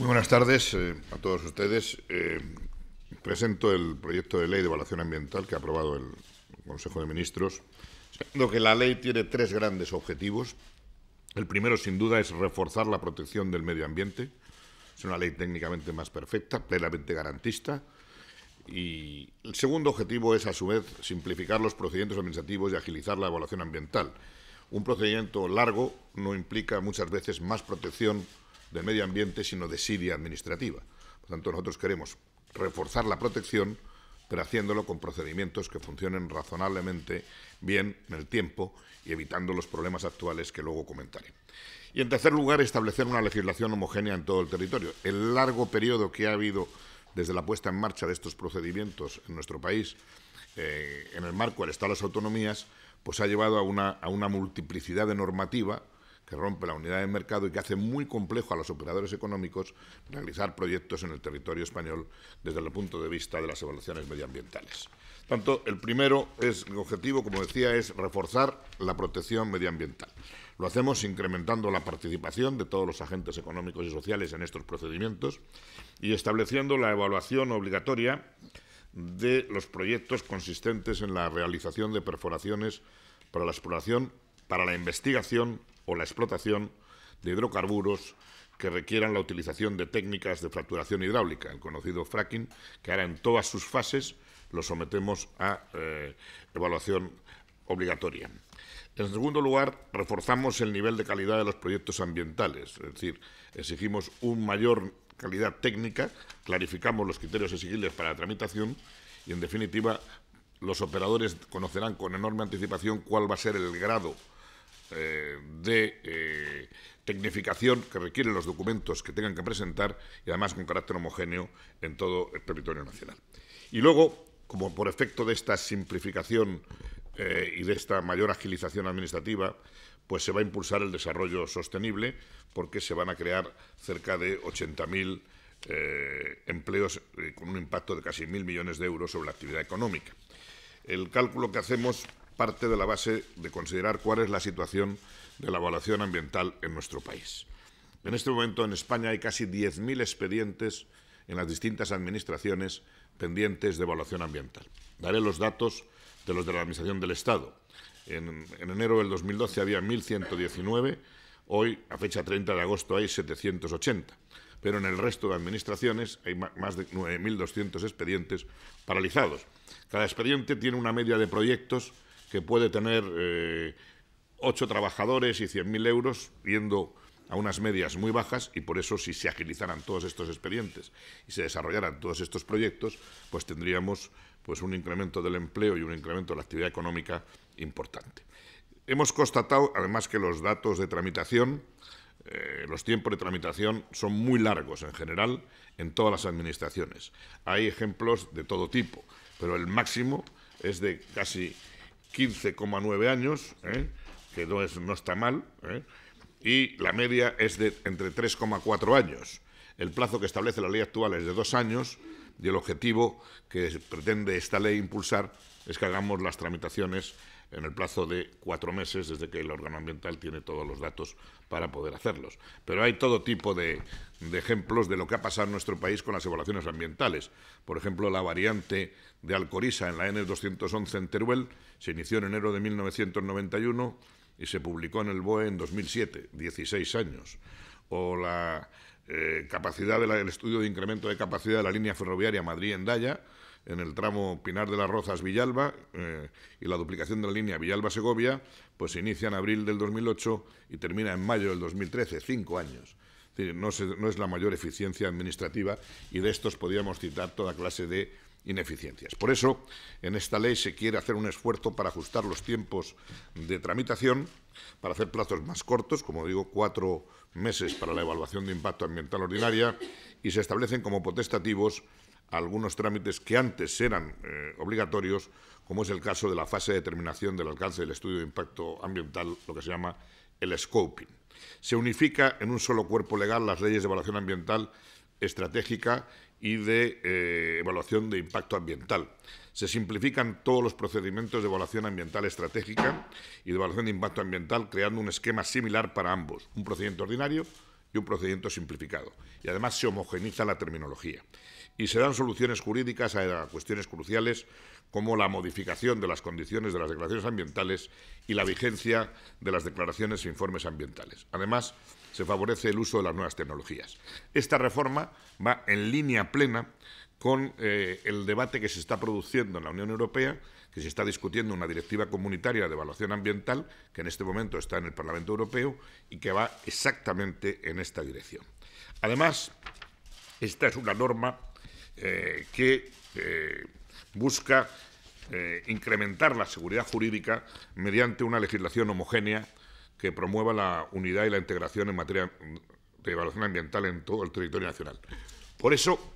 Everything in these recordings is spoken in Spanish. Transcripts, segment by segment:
Muy buenas tardes eh, a todos ustedes. Eh, presento el proyecto de ley de evaluación ambiental que ha aprobado el Consejo de Ministros. Lo que la ley tiene tres grandes objetivos. El primero, sin duda, es reforzar la protección del medio ambiente. Es una ley técnicamente más perfecta, plenamente garantista. Y el segundo objetivo es, a su vez, simplificar los procedimientos administrativos y agilizar la evaluación ambiental. Un procedimiento largo no implica muchas veces más protección de medio ambiente, sino de siria administrativa. Por tanto, nosotros queremos reforzar la protección, pero haciéndolo con procedimientos que funcionen razonablemente bien en el tiempo y evitando los problemas actuales que luego comentaré. Y en tercer lugar, establecer una legislación homogénea en todo el territorio. El largo periodo que ha habido desde la puesta en marcha de estos procedimientos en nuestro país, eh, en el marco del Estado de las Autonomías, pues ha llevado a una multiplicidad de normativa que rompe la unidad de mercado y que hace muy complejo a los operadores económicos realizar proyectos en el territorio español desde el punto de vista de las evaluaciones medioambientales. Tanto el primero es el objetivo, como decía, es reforzar la protección medioambiental. Lo hacemos incrementando la participación de todos los agentes económicos y sociales en estos procedimientos y estableciendo la evaluación obligatoria de los proyectos consistentes en la realización de perforaciones para la exploración para la investigación o la explotación de hidrocarburos que requieran la utilización de técnicas de fracturación hidráulica, el conocido fracking, que ahora en todas sus fases lo sometemos a eh, evaluación obligatoria. En segundo lugar, reforzamos el nivel de calidad de los proyectos ambientales, es decir, exigimos un mayor calidad técnica, clarificamos los criterios exigibles para la tramitación y, en definitiva, los operadores conocerán con enorme anticipación cuál va a ser el grado eh, de eh, tecnificación que requieren los documentos que tengan que presentar y además con carácter homogéneo en todo el territorio nacional. Y luego, como por efecto de esta simplificación eh, y de esta mayor agilización administrativa, pues se va a impulsar el desarrollo sostenible porque se van a crear cerca de 80.000 empleos con un impacto de casi mil millones de euros sobre la actividad económica. El cálculo que hacemos parte de la base de considerar cuál es la situación de la evaluación ambiental en nuestro país. En este momento en España hay casi 10.000 expedientes en las distintas administraciones pendientes de evaluación ambiental. Daré los datos de los de la Administración del Estado. En, enero del 2012 había 1.119, hoy, a fecha 30 de agosto, hay 780 pero en el resto de administraciones hay más de 9.200 expedientes paralizados. Cada expediente tiene una media de proyectos que puede tener eh, ocho trabajadores y 100.000 euros yendo a unas medias muy bajas y por eso si se agilizaran todos estos expedientes y se desarrollaran todos estos proyectos, pues tendríamos pues un incremento del empleo y un incremento de la actividad económica importante. Hemos constatado además que los datos de tramitación, eh, los tiempos de tramitación son muy largos en general en todas las administraciones. Hay ejemplos de todo tipo, pero el máximo es de casi 15,9 años, ¿eh? que no, es, no está mal, ¿eh? y la media es de entre 3,4 años. El plazo que establece la ley actual es de dos años y el objetivo que pretende esta ley impulsar es que hagamos las tramitaciones en el plazo de cuatro meses desde que el órgano ambiental tiene todos los datos para poder hacerlos. Pero hay todo tipo de, ejemplos de lo que ha pasado en nuestro país con las evaluaciones ambientales. Por ejemplo, la variante de Alcoriza en la N211 en Teruel se inició en enero de 1991 y se publicó en el BOE en 2007, 16 años. O la eh, capacidad del estudio de incremento de capacidad de la línea ferroviaria Madrid-Endaya, en el tramo Pinar de las Rozas-Villalba eh, y la duplicación de la línea Villalba-Segovia, pues se inicia en abril del 2008 y termina en mayo del 2013, cinco años. no, no es la mayor eficiencia administrativa y de estos podríamos citar toda clase de ineficiencias. Por eso, en esta ley se quiere hacer un esfuerzo para ajustar los tiempos de tramitación, para hacer plazos más cortos, como digo, cuatro meses para la evaluación de impacto ambiental ordinaria, y se establecen como potestativos algunos trámites que antes eran eh, obligatorios, como es el caso de la fase de determinación del alcance del estudio de impacto ambiental, lo que se llama el scoping. Se unifica en un solo cuerpo legal las leyes de evaluación ambiental estratégica y de eh, evaluación de impacto ambiental. Se simplifican todos los procedimientos de evaluación ambiental estratégica y de evaluación de impacto ambiental, creando un esquema similar para ambos, un procedimiento ordinario y un procedimiento simplificado. Y además se homogeniza la terminología. Y se dan soluciones jurídicas a cuestiones cruciales como la modificación de las condiciones de las declaraciones ambientales y la vigencia de las declaraciones e informes ambientales. Además, se favorece el uso de las nuevas tecnologías. Esta reforma va en línea plena con eh, el debate que se está produciendo en la Unión Europea que se está discutiendo una directiva comunitaria de evaluación ambiental, que en este momento está en el Parlamento Europeo y que va exactamente en esta dirección. Además, esta es una norma eh, que eh, busca eh, incrementar la seguridad jurídica mediante una legislación homogénea que promueva la unidad y la integración en materia de evaluación ambiental en todo el territorio nacional. Por eso,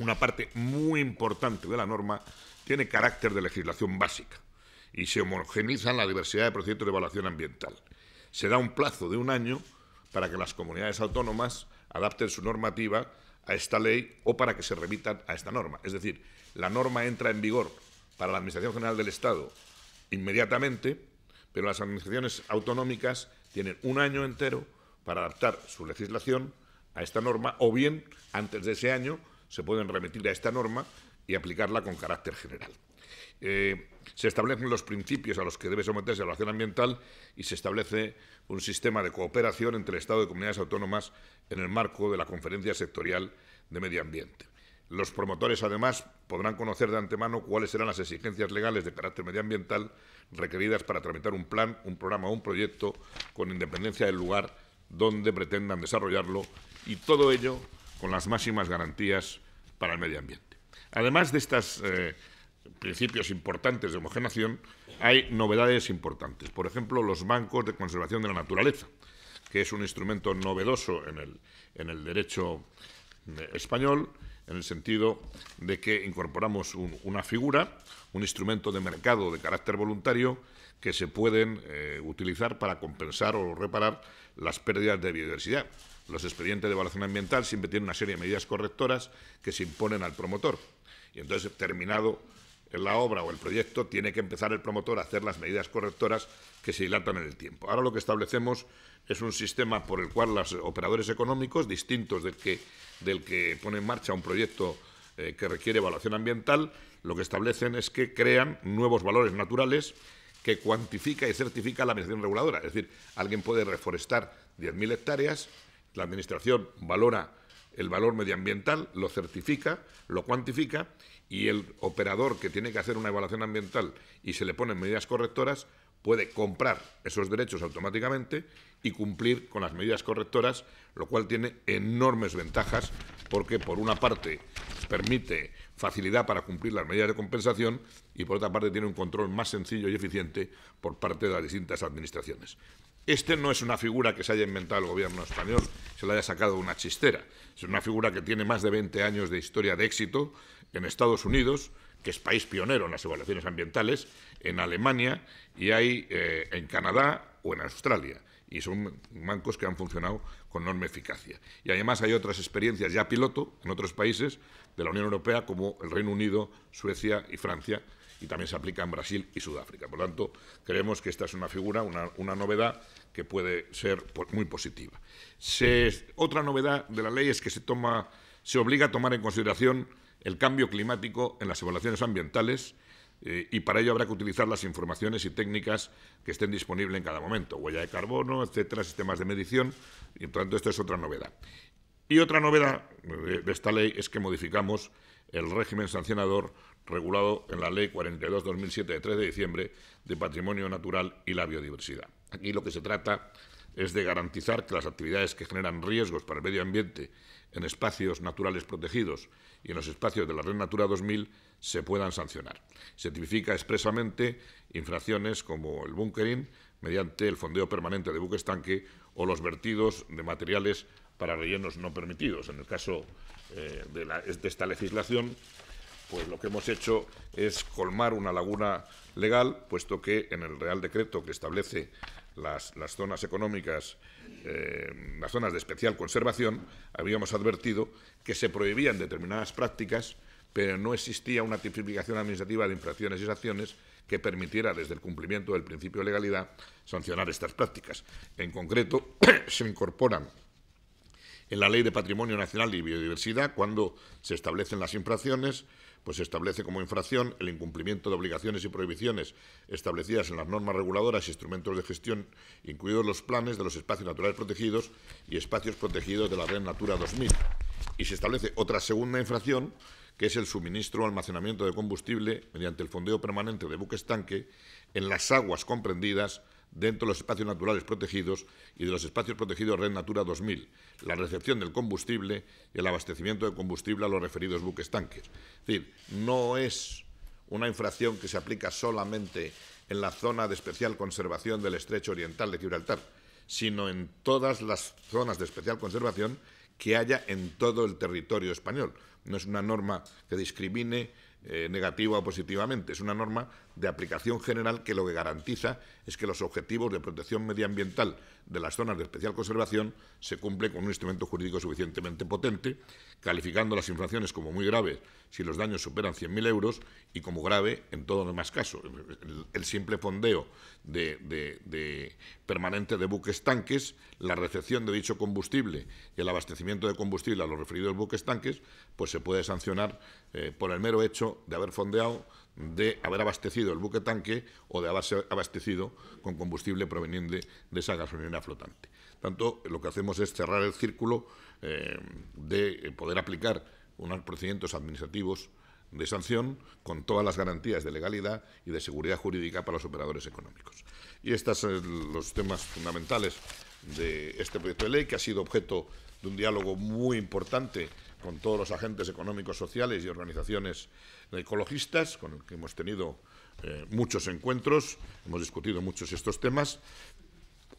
una parte muy importante de la norma tiene carácter de legislación básica y se en la diversidad de procedimientos de evaluación ambiental. Se da un plazo de un año para que las comunidades autónomas adapten su normativa a esta ley o para que se remitan a esta norma. Es decir, la norma entra en vigor para la Administración General del Estado inmediatamente, pero las administraciones autonómicas tienen un año entero para adaptar su legislación a esta norma o bien antes de ese año se pueden remitir a esta norma y aplicarla con carácter general. Eh, se establecen los principios a los que debe someterse la evaluación ambiental y se establece un sistema de cooperación entre el Estado y comunidades autónomas en el marco de la Conferencia Sectorial de Medio Ambiente. Los promotores, además, podrán conocer de antemano cuáles serán las exigencias legales de carácter medioambiental requeridas para tramitar un plan, un programa o un proyecto con independencia del lugar donde pretendan desarrollarlo y todo ello con las máximas garantías para el medio ambiente. Además de estos eh, principios importantes de homogenación, hay novedades importantes. Por ejemplo, los bancos de conservación de la naturaleza, que es un instrumento novedoso en el, derecho eh, español, en el sentido de que incorporamos una figura, un instrumento de mercado de carácter voluntario, que se pueden eh, utilizar para compensar o reparar las pérdidas de biodiversidad. Los expedientes de evaluación ambiental siempre tienen una serie de medidas correctoras que se imponen al promotor. Y entonces, terminado la obra o el proyecto, tiene que empezar el promotor a hacer las medidas correctoras que se dilatan en el tiempo. Ahora lo que establecemos es un sistema por el cual los operadores económicos, distintos del que, pone en marcha un proyecto eh, que requiere evaluación ambiental, lo que establecen es que crean nuevos valores naturales que cuantifica y certifica la administración reguladora. Es decir, alguien puede reforestar 10.000 hectáreas, la administración valora el valor medioambiental, lo certifica, lo cuantifica y el operador que tiene que hacer una evaluación ambiental y se le ponen medidas correctoras puede comprar esos derechos automáticamente y cumplir con las medidas correctoras, lo cual tiene enormes ventajas porque por una parte permite facilidad para cumplir las medidas de compensación y por otra parte tiene un control más sencillo y eficiente por parte de las distintas administraciones. Este no es una figura que se haya inventado el gobierno español, se la haya sacado de una chistera. Es una figura que tiene más de 20 años de historia de éxito en Estados Unidos, que es país pionero en las evaluaciones ambientales, en Alemania y hay eh, en Canadá o en Australia. Y son bancos que han funcionado con enorme eficacia. Y además hay otras experiencias ya piloto en otros países de la Unión Europea como el Reino Unido, Suecia y Francia, y también se aplica en Brasil y Sudáfrica. Por lo tanto, creemos que esta es una figura, una, novedad que puede ser muy positiva. otra novedad de la ley es que se, toma, se obliga a tomar en consideración el cambio climático en las evaluaciones ambientales eh, y para ello habrá que utilizar las informaciones y técnicas que estén disponibles en cada momento, huella de carbono, etcétera, sistemas de medición, y por tanto esto es otra novedad. Y otra novedad eh, de esta ley es que modificamos el régimen sancionador regulado en la Ley 42-2007 de 3 de diciembre de Patrimonio Natural y la Biodiversidad. Aquí lo que se trata es de garantizar que las actividades que generan riesgos para el medio ambiente en espacios naturales protegidos y en los espacios de la Red Natura 2000 se puedan sancionar. Se tipifica expresamente infracciones como el bunkering mediante el fondeo permanente de buques tanque o los vertidos de materiales para rellenos no permitidos. En el caso eh, de, de esta legislación pues lo que hemos hecho es colmar una laguna legal, puesto que en el Real Decreto que establece las, zonas económicas, eh, las zonas de especial conservación, habíamos advertido que se prohibían determinadas prácticas, pero no existía una tipificación administrativa de infracciones y sanciones que permitiera, desde el cumplimiento del principio de legalidad, sancionar estas prácticas. En concreto, se incorporan en la Ley de Patrimonio Nacional y Biodiversidad, cuando se establecen las infracciones, pues se establece como infracción el incumplimiento de obligaciones y prohibiciones establecidas en las normas reguladoras y instrumentos de gestión, incluidos los planes de los espacios naturales protegidos y espacios protegidos de la Red Natura 2000. Y se establece otra segunda infracción, que es el suministro o almacenamiento de combustible mediante el fondeo permanente de buques tanque en las aguas comprendidas dentro de los espacios naturales protegidos y de los espacios protegidos Red Natura 2000, la recepción del combustible y el abastecimiento de combustible a los referidos buques tanques. Es decir, no es una infracción que se aplica solamente en la zona de especial conservación del estrecho oriental de Gibraltar, sino en todas las zonas de especial conservación que haya en todo el territorio español. No es una norma que discrimine eh, negativa o positivamente, es una norma de aplicación general que lo que garantiza es que los objetivos de protección medioambiental de las zonas de especial conservación se cumplen con un instrumento jurídico suficientemente potente, calificando las infracciones como muy graves si los daños superan 100.000 euros y como grave en todos los demás casos. El, simple fondeo de, permanente de buques tanques, la recepción de dicho combustible y el abastecimiento de combustible a los referidos buques tanques, pues se puede sancionar eh, por el mero hecho de haber fondeado de haber abastecido el buque tanque o de haberse abastecido con combustible proveniente de esa gasolinera flotante. Tanto, lo que hacemos es cerrar el círculo eh, de poder aplicar unos procedimientos administrativos de sanción con todas las garantías de legalidad y de seguridad jurídica para los operadores económicos. Y estos son los temas fundamentales de este proyecto de ley que ha sido objeto de un diálogo muy importante con todos los agentes económicos, sociales y organizaciones ecologistas, con los que hemos tenido eh, muchos encuentros, hemos discutido muchos estos temas,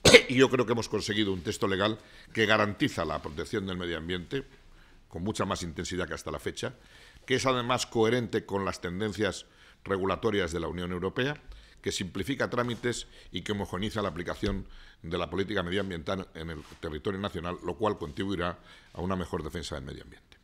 y yo creo que hemos conseguido un texto legal que garantiza la protección del medio ambiente con mucha más intensidad que hasta la fecha, que es además coherente con las tendencias regulatorias de la Unión Europea, que simplifica trámites y que homogeniza la aplicación de la política medioambiental en el territorio nacional, lo cual contribuirá a una mejor defensa del medio ambiente.